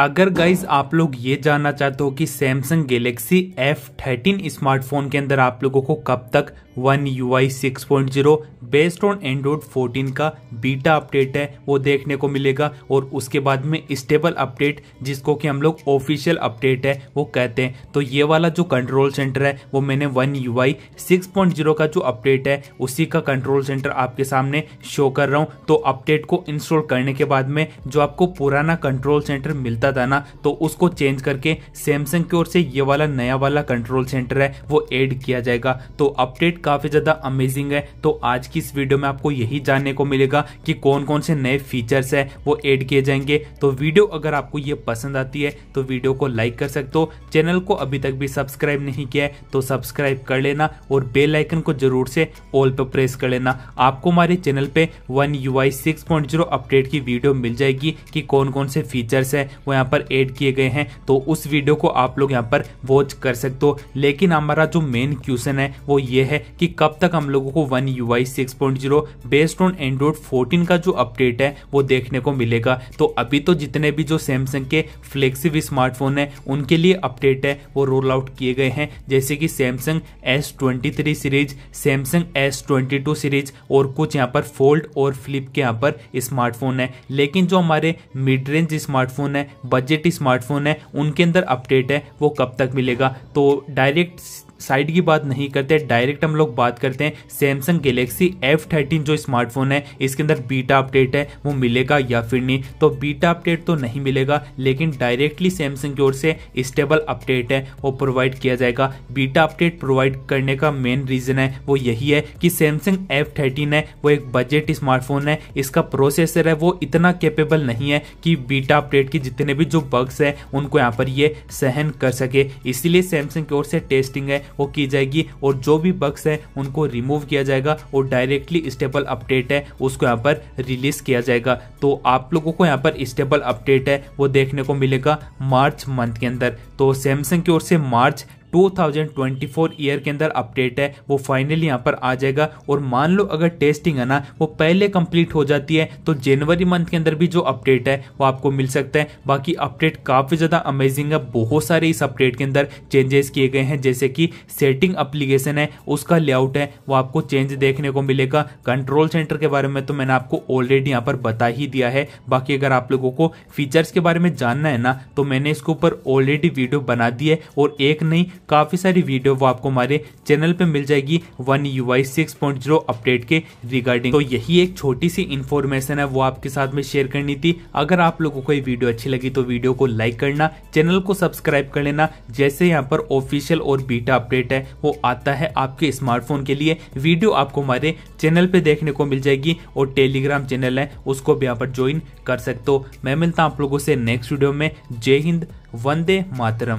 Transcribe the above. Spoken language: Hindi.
अगर गाइज आप लोग ये जानना चाहते हो कि सैमसंग गैलेक्सी F13 स्मार्टफोन के अंदर आप लोगों को कब तक one you I six point zero based on Android fourteen का बीटा अपडेट है वो देखने को मिलेगा और उसके बाद में स्टेबल अपडेट जिसको कि हम लोग ऑफिशियल अपडेट है वो कहते हैं तो ये वाला जो कंट्रोल सेंटर है वो मैंने one you I six point zero का जो अपडेट है उसी का कंट्रोल सेंटर आपके सामने शो कर रहा हूँ तो अपडेट को इंस्टॉल करने के बाद में जो आपको पुराना कंट्रोल सेंटर मिलता जाता था ना तो उसको चेंज करके सैमसंग की ओर से ये वाला नया वाला कंट्रोल सेंटर है वो एड किया जाएगा तो अपडेट काफी ज्यादा अमेजिंग है तो आज की इस वीडियो में आपको यही जानने को मिलेगा कि कौन कौन से नए फीचर्स है वो एड किए जाएंगे तो वीडियो अगर आपको ये पसंद आती है तो वीडियो को लाइक कर सकते हो चैनल को अभी तक भी सब्सक्राइब नहीं किया है तो सब्सक्राइब कर लेना और बेल आइकन को जरूर से ऑल पर प्रेस कर लेना आपको हमारे चैनल पे वन यू आई अपडेट की वीडियो मिल जाएगी कि कौन कौन से फीचर्स है वो यहाँ पर ऐड किए गए हैं तो उस वीडियो को आप लोग यहाँ पर वॉच कर सकते हो लेकिन हमारा जो मेन क्वेश्चन है वो ये है कि कब तक हम लोगों को one you I six point zero based on Android fourteen का जो अपडेट है वो देखने को मिलेगा तो अभी तो जितने भी जो सैमसंग के फ्लेक्सिव स्मार्टफोन है उनके लिए अपडेट है वो रोल आउट किए गए हैं जैसे कि Samsung S twenty three series Samsung S twenty two series और कुछ यहाँ पर फोल्ड और फ्लिप के यहाँ पर स्मार्टफोन है लेकिन जो हमारे मिड रेंज स्मार्टफोन है बजट स्मार्टफोन है उनके अंदर अपडेट है वो कब तक मिलेगा तो डायरेक्ट साइड की बात नहीं करते डायरेक्ट हम लोग बात करते हैं सैमसंग गैलेक्सी एफ थर्टीन जो स्मार्टफोन है इसके अंदर बीटा अपडेट है वो मिलेगा या फिर नहीं तो बीटा अपडेट तो नहीं मिलेगा लेकिन डायरेक्टली सैमसंग की ओर से स्टेबल अपडेट है वो प्रोवाइड किया जाएगा बीटा अपडेट प्रोवाइड करने का मेन रीज़न है वो यही है कि सैमसंग एफ थर्टीन है वो एक बजट स्मार्टफोन है इसका प्रोसेसर है वो इतना केपेबल नहीं है कि बीटा अपडेट के जितने भी जो बग्स हैं उनको यहाँ पर ये सहन कर सके इसीलिए सैमसंग की ओर से टेस्टिंग है वो की जाएगी और जो भी बग्स हैं उनको रिमूव किया जाएगा और डायरेक्टली स्टेबल अपडेट है उसको यहाँ पर रिलीज किया जाएगा तो आप लोगों को यहाँ पर स्टेबल अपडेट है वो देखने को मिलेगा मार्च मंथ के अंदर तो सैमसंग की ओर से मार्च 2024 ईयर के अंदर अपडेट है वो फाइनली यहाँ पर आ जाएगा और मान लो अगर टेस्टिंग है ना वो पहले कंप्लीट हो जाती है तो जनवरी मंथ के अंदर भी जो अपडेट है वो आपको मिल सकता है बाकी अपडेट काफ़ी ज़्यादा अमेजिंग है बहुत सारे इस अपडेट के अंदर चेंजेस किए गए हैं जैसे कि सेटिंग अप्लीकेशन है उसका लेआउट है वो आपको चेंज देखने को मिलेगा कंट्रोल सेंटर के बारे में तो मैंने आपको ऑलरेडी यहाँ पर बता ही दिया है बाकी अगर आप लोगों को फीचर्स के बारे में जानना है ना तो मैंने इसके ऊपर ऑलरेडी वीडियो बना दी है और एक नहीं काफ़ी सारी वीडियो वो आपको हमारे चैनल पर मिल जाएगी one you I six point zero update के रिगार्डिंग तो यही एक छोटी सी इन्फॉर्मेशन है वो आपके साथ में शेयर करनी थी अगर आप लोगों को ये वीडियो अच्छी लगी तो वीडियो को लाइक करना चैनल को सब्सक्राइब कर लेना जैसे यहाँ पर ऑफिशियल और बीटा अपडेट है वो आता है आपके स्मार्टफोन के लिए वीडियो आपको हमारे चैनल पे देखने को मिल जाएगी और टेलीग्राम चैनल है उसको भी यहाँ पर ज्वाइन कर सकते हो मैं मिलता हूँ आप लोगों से नेक्स्ट वीडियो में जय हिंद वंदे मातरम